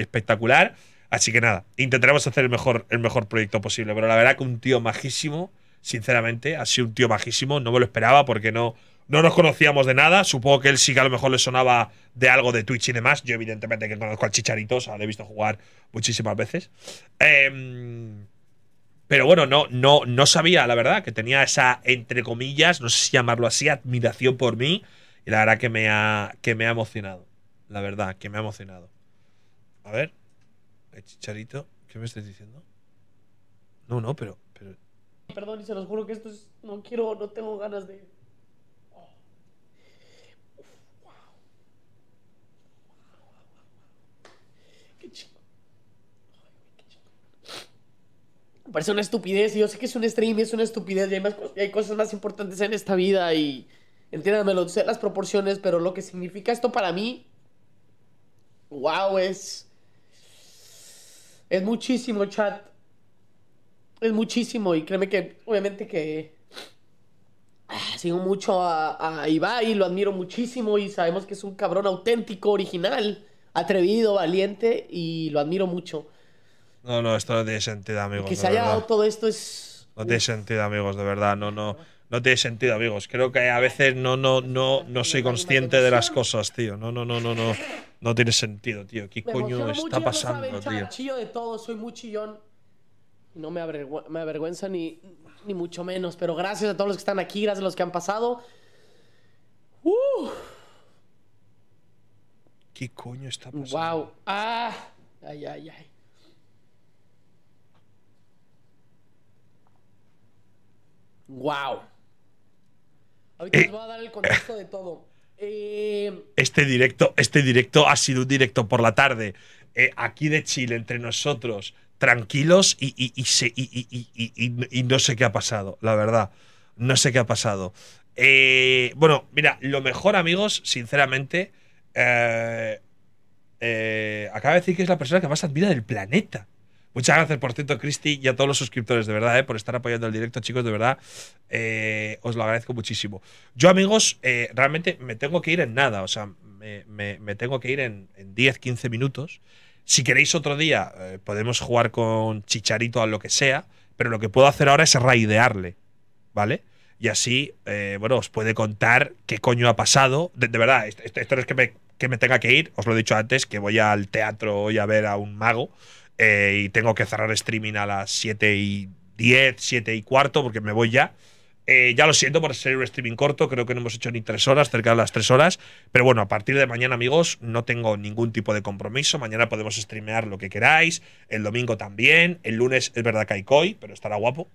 espectacular. Así que nada, intentaremos hacer el mejor, el mejor proyecto posible. Pero la verdad que un tío majísimo, sinceramente, ha sido un tío majísimo. No me lo esperaba porque no, no nos conocíamos de nada. Supongo que él sí que a lo mejor le sonaba de algo de Twitch y demás. Yo, evidentemente, que conozco al Chicharito, o he visto jugar muchísimas veces. Em, pero bueno, no, no, no sabía, la verdad, que tenía esa, entre comillas, no sé si llamarlo así, admiración por mí. Y la verdad que me ha, que me ha emocionado. La verdad, que me ha emocionado. A ver. Eh, Chicharito, ¿qué me estás diciendo? No, no, pero, Perdón, y se los juro que esto es... No quiero, no tengo ganas de... Qué Parece una estupidez, y yo sé que es un stream y es una estupidez, y hay, más, hay cosas más importantes en esta vida, y entiéndamelo, sé las proporciones, pero lo que significa esto para mí, wow, es es muchísimo, chat. Es muchísimo y créeme que, obviamente que... Ah, sigo mucho a, a Ibai, lo admiro muchísimo y sabemos que es un cabrón auténtico, original, atrevido, valiente y lo admiro mucho. No, no, esto no tiene sentido, amigos. Que se haya todo esto es... No tiene sentido, amigos, de verdad, no, no. No tiene sentido, amigos. Creo que a veces no, no, no, no soy consciente de las cosas, tío. No, no, no, no, no. No tiene sentido, tío. ¿Qué coño está pasando, no de todo, soy muy chillón. No me, avergüenza ni, mucho menos. Pero gracias a todos los que están aquí, gracias a los que han pasado. ¡Uh! ¿Qué coño está pasando? ¡Wow! ¡Ah! ¡Ay, ay, ay! ¡Wow! Ahorita os eh, voy a dar el contexto de todo. Eh, este, directo, este directo ha sido un directo por la tarde, eh, aquí de Chile, entre nosotros, tranquilos y, no sé qué ha pasado, la verdad. No sé qué ha pasado. bueno, mira, lo mejor, amigos, sinceramente, acaba de decir que es la persona que más admira del planeta. Muchas gracias, por cierto, Cristi, y a todos los suscriptores, de verdad, eh, por estar apoyando el directo, chicos, de verdad. Eh, os lo agradezco muchísimo. Yo, amigos, eh, realmente me tengo que ir en nada, o sea, me, tengo que ir en, 10, 15 minutos. Si queréis otro día, podemos jugar con Chicharito a lo que sea, pero lo que puedo hacer ahora es raidearle, ¿vale? Y así, bueno, os puede contar qué coño ha pasado. De, verdad, esto, no es que me, que me tenga que ir, os lo he dicho antes, que voy al teatro hoy a ver a un mago. Eh, y tengo que cerrar streaming a las 7 y 10, 7 y cuarto, porque me voy ya. Eh, ya lo siento por ser un streaming corto, creo que no hemos hecho ni tres horas, cerca de las tres horas. Pero bueno, a partir de mañana, amigos, no tengo ningún tipo de compromiso. Mañana podemos streamear lo que queráis, el domingo también, el lunes es verdad que hay COI, pero estará guapo.